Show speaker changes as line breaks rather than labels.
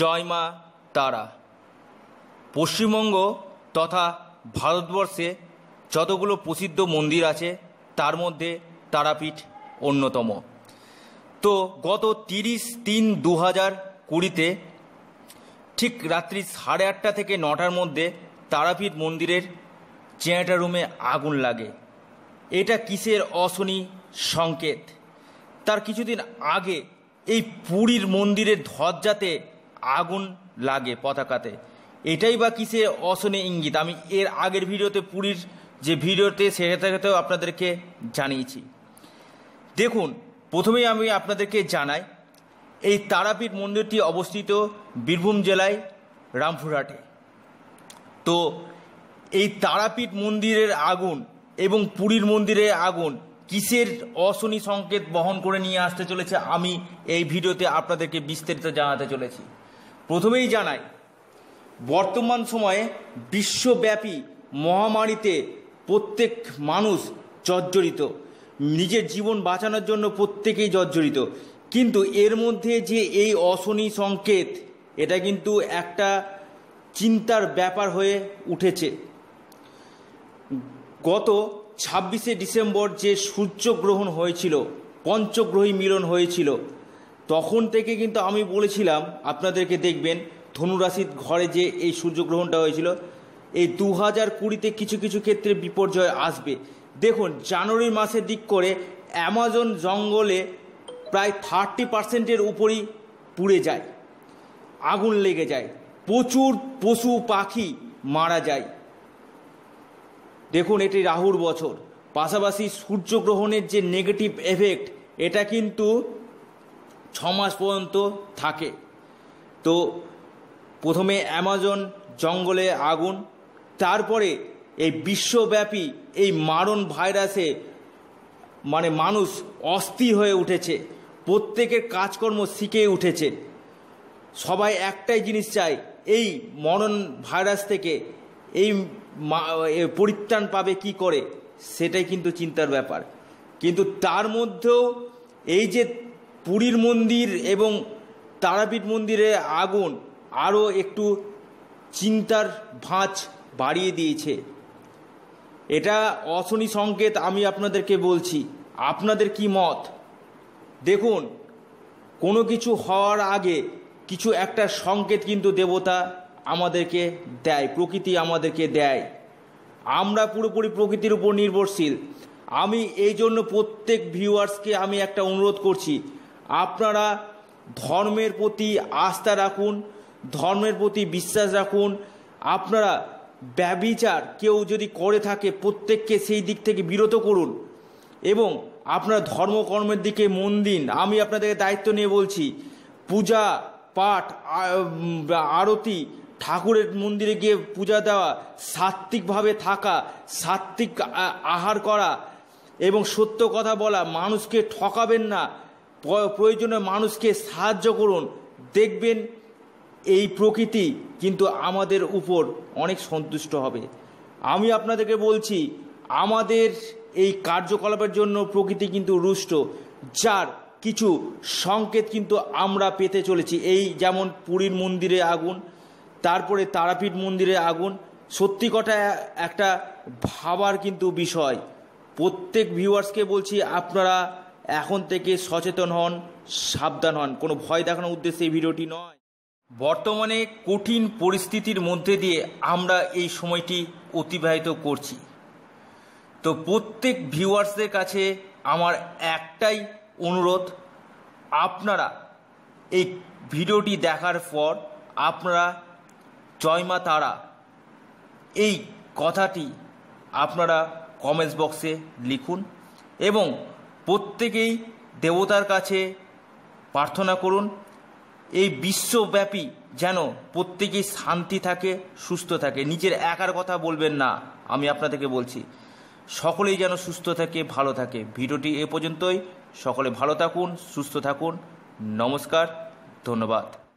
জয়মা তারা পশ্চিমবঙ্গ তথা ভারতবর্ষে যতগুলো প্রসিদ্ধ মন্দির আছে তার মধ্যে তারাপীঠ অন্যতম তো গত তিরিশ তিন দু হাজার কুড়িতে ঠিক রাত্রি সাড়ে আটটা থেকে নটার মধ্যে তারাপীঠ মন্দিরের চেয়াটা রুমে আগুন লাগে এটা কিসের অশনি সংকেত তার কিছুদিন আগে এই পুরীর মন্দিরের ধজ্জাতে আগুন লাগে পতাকাতে এটাই বা কিসের অশনে ইঙ্গিত আমি এর আগের ভিডিওতে পুরীর যে ভিডিওতে সেটাতেও আপনাদেরকে জানিয়েছি দেখুন প্রথমেই আমি আপনাদেরকে জানাই এই তারাপীঠ মন্দিরটি অবস্থিত বীরভূম জেলায় রামপুরহাটে তো এই তারাপীঠ মন্দিরের আগুন এবং পুরীর মন্দিরের আগুন কিসের অশনি সংকেত বহন করে নিয়ে আসতে চলেছে আমি এই ভিডিওতে আপনাদেরকে বিস্তারিত জানাতে চলেছি প্রথমেই জানাই বর্তমান সময়ে বিশ্বব্যাপী মহামারীতে প্রত্যেক মানুষ জর্জরিত নিজের জীবন বাঁচানোর জন্য প্রত্যেকেই জর্জরিত কিন্তু এর মধ্যে যে এই অশনি সংকেত এটা কিন্তু একটা চিন্তার ব্যাপার হয়ে উঠেছে গত ছাব্বিশে ডিসেম্বর যে সূর্যগ্রহণ হয়েছিল পঞ্চগ্রহী মিলন হয়েছিল তখন থেকে কিন্তু আমি বলেছিলাম আপনাদেরকে দেখবেন ধনুরাশির ঘরে যে এই সূর্যগ্রহণটা হয়েছিল এই দু হাজার কুড়িতে কিছু কিছু ক্ষেত্রে বিপর্যয় আসবে দেখুন জানুয়ারি মাসের দিক করে অ্যামাজন জঙ্গলে প্রায় থার্টি পার্সেন্টের উপরই পুড়ে যায় আগুন লেগে যায় প্রচুর পশু পাখি মারা যায় দেখুন এটি রাহুর বছর পাশাপাশি সূর্যগ্রহণের যে নেগেটিভ এফেক্ট এটা কিন্তু ছমাস পর্যন্ত থাকে তো প্রথমে অ্যামাজন জঙ্গলে আগুন তারপরে এই বিশ্বব্যাপী এই মারণ ভাইরাসে মানে মানুষ অস্থির হয়ে উঠেছে প্রত্যেকের কাজকর্ম শিখে উঠেছে সবাই একটাই জিনিস চায় এই মরণ ভাইরাস থেকে এই পরিত্রাণ পাবে কি করে সেটাই কিন্তু চিন্তার ব্যাপার কিন্তু তার মধ্যেও এই যে পুরীর মন্দির এবং তারাপীঠ মন্দিরে আগুন আরও একটু চিন্তার ভাঁজ বাড়িয়ে দিয়েছে এটা অশনি সংকেত আমি আপনাদেরকে বলছি আপনাদের কি মত দেখুন কোনো কিছু হওয়ার আগে কিছু একটা সংকেত কিন্তু দেবতা আমাদেরকে দেয় প্রকৃতি আমাদেরকে দেয় আমরা পুরোপুরি প্রকৃতির উপর নির্ভরশীল আমি এই জন্য প্রত্যেক ভিউয়ার্সকে আমি একটা অনুরোধ করছি আপনারা ধর্মের প্রতি আস্থা রাখুন ধর্মের প্রতি বিশ্বাস রাখুন আপনারা ব্যবিচার কেউ যদি করে থাকে প্রত্যেককে সেই দিক থেকে বিরত করুন এবং আপনার ধর্মকর্মের দিকে মন দিন আমি আপনাদেরকে দায়িত্ব নিয়ে বলছি পূজা পাঠ আরতি ঠাকুরের মন্দিরে গিয়ে পূজা দেওয়া সাত্ত্বিকভাবে থাকা সাত্ত্বিক আহার করা এবং সত্য কথা বলা মানুষকে ঠকাবেন না প্রয়োজনীয় মানুষকে সাহায্য করুন দেখবেন এই প্রকৃতি কিন্তু আমাদের উপর অনেক সন্তুষ্ট হবে আমি আপনাদেরকে বলছি আমাদের এই কার্যকলাপের জন্য প্রকৃতি কিন্তু রুষ্ট যার কিছু সংকেত কিন্তু আমরা পেতে চলেছি এই যেমন পুরীর মন্দিরে আগুন তারপরে তারাপীঠ মন্দিরে আগুন সত্যি কথা একটা ভাবার কিন্তু বিষয় প্রত্যেক ভিউয়ার্সকে বলছি আপনারা এখন থেকে সচেতন হন সাবধান হন কোনো ভয় দেখানোর উদ্দেশ্যে এই ভিডিওটি নয় বর্তমানে কঠিন পরিস্থিতির মধ্যে দিয়ে আমরা এই সময়টি অতিবাহিত করছি তো প্রত্যেক ভিউয়ার্সদের কাছে আমার একটাই অনুরোধ আপনারা এই ভিডিওটি দেখার পর আপনারা জয়মা তারা এই কথাটি আপনারা কমেন্টস বক্সে লিখুন এবং প্রত্যেকেই দেবতার কাছে প্রার্থনা করুন এই বিশ্বব্যাপী যেন প্রত্যেকেই শান্তি থাকে সুস্থ থাকে নিজের একার কথা বলবেন না আমি আপনাদেরকে বলছি সকলেই যেন সুস্থ থাকে ভালো থাকে ভিডিওটি এ পর্যন্তই সকলে ভালো থাকুন সুস্থ থাকুন নমস্কার ধন্যবাদ